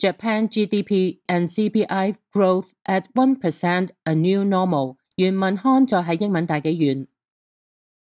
Japan GDP and CPI growth at 1% a new normal。原文看作係英文大紀元。